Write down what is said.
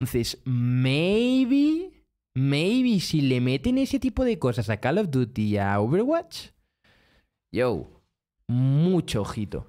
Entonces, maybe, maybe si le meten ese tipo de cosas a Call of Duty y a Overwatch, yo, mucho ojito.